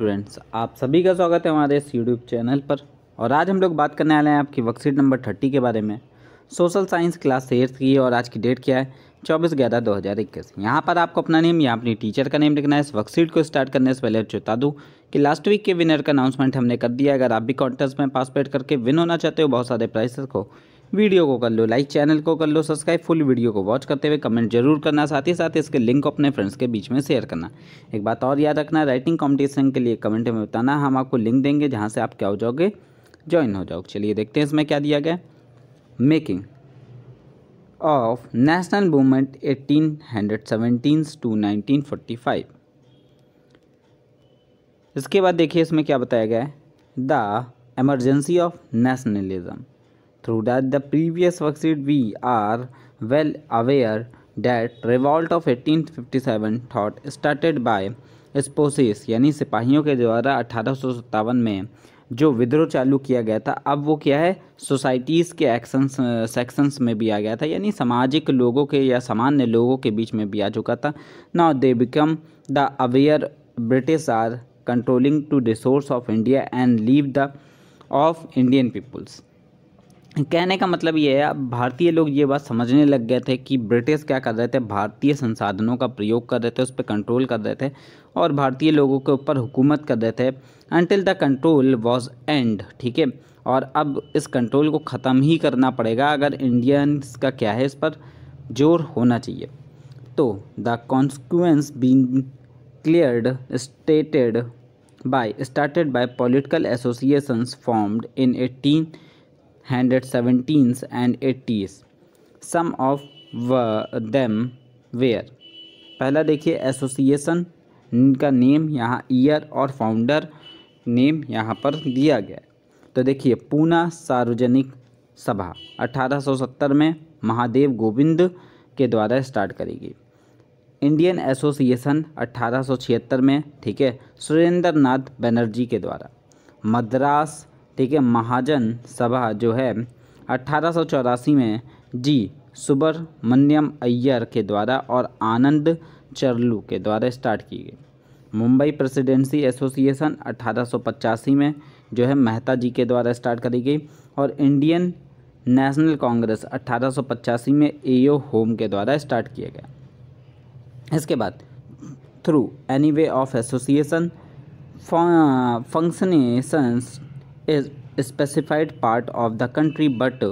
Students आप सभी का स्वागत है हमारे इस यूट्यूब चैनल पर और आज हम लोग बात करने वाले हैं आपकी वर्कशीट नंबर थर्टी के बारे में सोशल साइंस क्लास एट्थ की और आज की डेट क्या है चौबीस ग्यारह दो हज़ार इक्कीस यहाँ पर आपको अपना नेम या अपनी टीचर का नेम लिखना है इस वर्कशीट को स्टार्ट करने से पहले चेता दूँ कि लास्ट वीक के विनर का अनाउंसमेंट हमने कर दिया अगर आप भी कॉन्टेस्ट में पार्टिसपेट करके विन होना चाहते हो बहुत सारे प्राइसेस को वीडियो को कर लो लाइक चैनल को कर लो सब्सक्राइब फुल वीडियो को वॉच करते हुए कमेंट जरूर करना साथ ही साथ इसके लिंक को अपने फ्रेंड्स के बीच में शेयर करना एक बात और याद रखना राइटिंग कॉम्पिटिशन के लिए कमेंट में बताना हम आपको लिंक देंगे जहाँ से आप क्या हो जाओगे ज्वाइन हो जाओगे चलिए देखते हैं इसमें क्या दिया गया making of national movement seventeen to nineteen forty five इसके बाद देखिए इसमें क्या बताया गया है the emergency of nationalism through that the previous worksheet we are well aware that revolt of 1857 thought started by sepoys यानी सिपाहियों के द्वारा अठारह में जो विद्रोह चालू किया गया था अब वो क्या है सोसाइटीज़ के एक्शंस सेक्शंस में भी आ गया था यानी सामाजिक लोगों के या सामान्य लोगों के बीच में भी आ चुका था now they become the aware British are controlling to resource of India and leave the of Indian peoples कहने का मतलब ये है अब भारतीय लोग ये बात समझने लग गए थे कि ब्रिटिश क्या कर रहे थे भारतीय संसाधनों का प्रयोग कर रहे थे उस पर कंट्रोल कर रहे थे और भारतीय लोगों के ऊपर हुकूमत कर रहे थे until the control was and ठीक है और अब इस कंट्रोल को ख़त्म ही करना पड़ेगा अगर इंडियंस का क्या है इस पर जोर होना चाहिए तो the consequence been cleared stated by started by political association formed in 18 hundred seventies and eighties some of them were पहला देखिए एसोसिएशन इनका नेम यहाँ ईयर और फाउंडर नेम यहाँ पर दिया गया तो देखिए पूना सार्वजनिक सभा 1870 में महादेव गोविंद के द्वारा स्टार्ट करेगी इंडियन एसोसिएशन 1876 में ठीक है सुरेंद्र नाथ बनर्जी के द्वारा मद्रास ठीक है महाजन सभा जो है अट्ठारह में जी सुब्रमण्यम अय्यर के द्वारा और आनंद चरलू के द्वारा स्टार्ट की गई मुंबई प्रेसिडेंसी एसोसिएशन अट्ठारह में जो है मेहता जी के द्वारा स्टार्ट करी गई और इंडियन नेशनल कांग्रेस अट्ठारह में एओ होम के द्वारा स्टार्ट किया गया इसके बाद through any way of association functions is specified part of the country but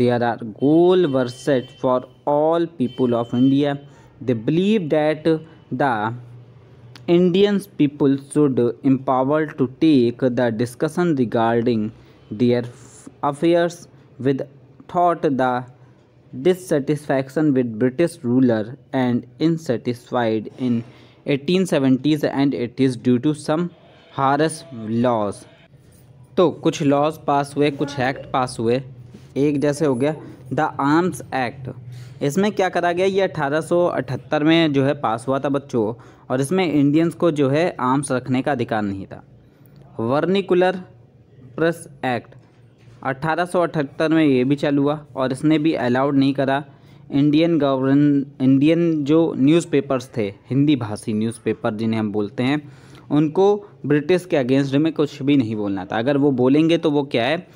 there are goals verses set for all people of India. They believe that the Indian people should empower to take the discussion regarding their affairs with thought the dissatisfaction with British ruler and insatisfied in 1870s and 80s due to some harsh laws तो कुछ laws पास हुए कुछ act पास हुए एक जैसे हो गया the arms act इसमें क्या करा गया ये 1878 में जो है पास हुआ था बच्चों और इसमें इंडियंस को जो है आर्म्स रखने का अधिकार नहीं था वर्निकुलर प्रेस एक्ट 1878 में ये भी चालू हुआ और इसने भी अलाउड नहीं करा इंडियन गवर्न इंडियन जो न्यूज़पेपर्स थे हिंदी भाषी न्यूज़पेपर जिन्हें हम बोलते हैं उनको ब्रिटिश के अगेंस्ट में कुछ भी नहीं बोलना था अगर वो बोलेंगे तो वो क्या है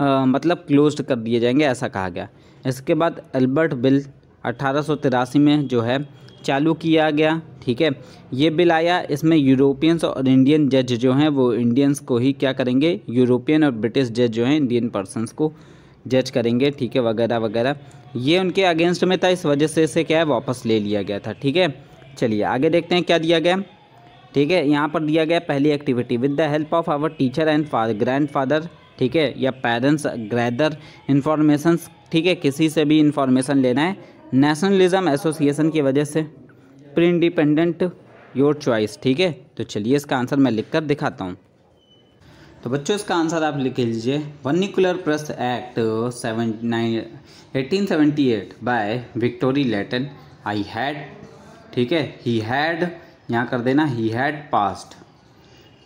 आ, मतलब क्लोज्ड कर दिए जाएंगे ऐसा कहा गया इसके बाद अल्बर्ट बिल अट्ठारह में जो है चालू किया गया ठीक है ये बिल आया इसमें यूरोपियंस और इंडियन जज जो हैं वो इंडियंस को ही क्या करेंगे यूरोपियन और ब्रिटिश जज जो हैं इंडियन पर्सनस को जज करेंगे ठीक है वगैरह वगैरह ये उनके अगेंस्ट में था इस वजह से इसे क्या है वापस ले लिया गया था ठीक है चलिए आगे देखते हैं क्या दिया गया ठीक है यहाँ पर दिया गया पहली activity with the help of our teacher and grandfather ठीक है या पेरेंट्स ग्रैदर इन्फॉर्मेशन ठीक है किसी से भी इन्फॉर्मेशन लेना है नेशनलिज्म एसोसिएशन की वजह से प्री इंडिपेंडेंट योर चॉइस ठीक है तो चलिए इसका आंसर मैं लिख कर दिखाता हूँ तो बच्चों इसका आंसर आप लिख लीजिए vernacular press act seven nine eighteen seventy eight by विक्टोरी लेटन आई हैड ठीक है ही हैड यहाँ कर देना he had passed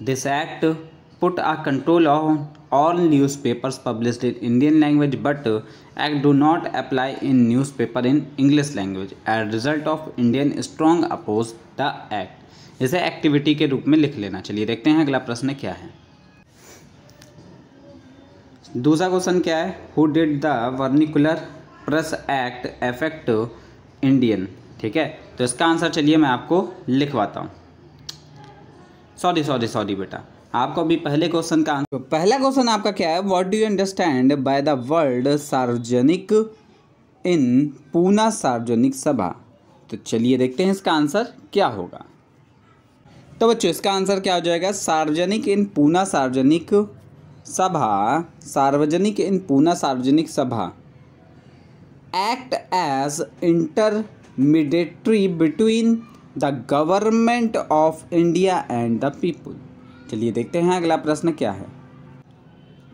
this act put a control of all newspaper publish in Indian language but act do not apply in newspaper in English language as result of Indian strong oppose the act इसे activity के रूप में लिख लेना चलिए देखते हैं अगला प्रश्न क्या है दूसरा क्वेश्चन क्या है who did the vernacular press act affect Indian ठीक है तो इसका आंसर चलिए मैं आपको लिखवाता हूँ सॉरी सॉरी सॉरी बेटा आपको अभी पहले क्वेश्चन का आंसर तो पहला क्वेश्चन आपका क्या है what do you understand by the world Sarvajanik in Poona Sarvajanik सभा तो चलिए देखते हैं इसका आंसर क्या होगा तो बच्चों इसका आंसर क्या हो जाएगा सार्वजनिक इन पूना सार्वजनिक सभा सार्वजनिक in Poona Sarvajanik Sabha act as intermediary between the government of India and the people चलिए देखते हैं अगला प्रश्न क्या है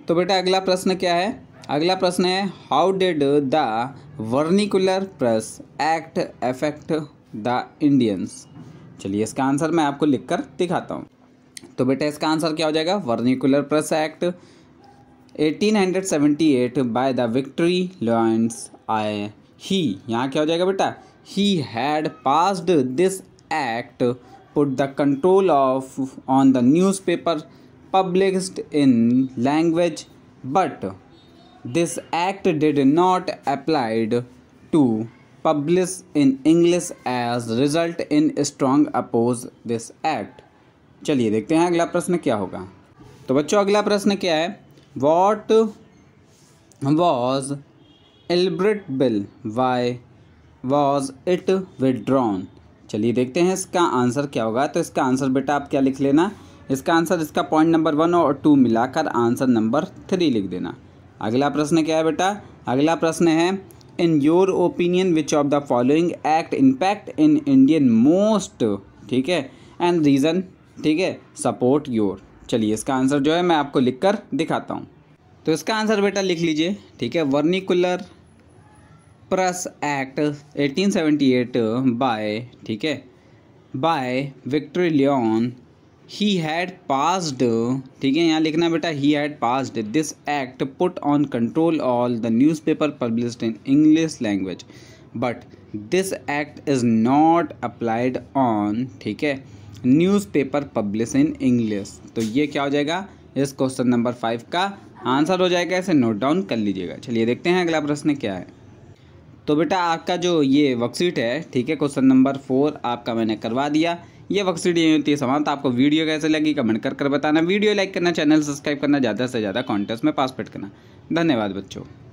तो बेटा अगला प्रश्न क्या है अगला प्रश्न है how did the vernacular press act affect the Indians चलिए इसका आंसर मैं आपको लिखकर दिखाता हूँ तो बेटा इसका आंसर क्या हो जाएगा vernacular press act 1878 by the विक्ट्री लॉयस आए ही यहाँ क्या हो जाएगा बेटा ही had passed this act put the control of on the newspaper published in language but this act did not applied to publish in English as result in strong oppose this act चलिए देखते हैं अगला प्रश्न क्या होगा तो बच्चों अगला प्रश्न क्या है what was Ilbert bill why was it withdrawn चलिए देखते हैं इसका आंसर क्या होगा तो इसका आंसर बेटा आप क्या लिख लेना इसका आंसर इसका पॉइंट नंबर वन और टू मिलाकर आंसर नंबर थ्री लिख देना अगला प्रश्न क्या है बेटा अगला प्रश्न है in your opinion which of the following act impact in Indian most ठीक है एंड रीज़न ठीक है सपोर्ट योर चलिए इसका आंसर जो है मैं आपको लिख कर दिखाता हूँ तो इसका आंसर बेटा लिख लीजिए ठीक है वर्निकुलर प्रेस एक्ट 1878 बाय ठीक है बाय विक्टर लियोन ही हैड पास्ड ठीक है यहाँ लिखना बेटा ही had passed this act put on control all the newspaper published in English language but this act is not applied on ठीक है न्यूज़पेपर पब्लिश इन इंग्लिश तो ये क्या हो जाएगा इस क्वेश्चन नंबर फाइव का आंसर हो जाएगा इसे नोट डाउन कर लीजिएगा चलिए देखते हैं अगला प्रश्न क्या है तो बेटा आपका जो ये वर्कशीट है ठीक है क्वेश्चन नंबर फोर आपका मैंने करवा दिया ये वर्कशीट ये होती है समाप्त आपको वीडियो कैसे लगी कमेंट कर कर बताना वीडियो लाइक करना चैनल सब्सक्राइब करना ज़्यादा से ज़्यादा कॉन्टेस्ट में पार्टिसिपेट करना धन्यवाद बच्चों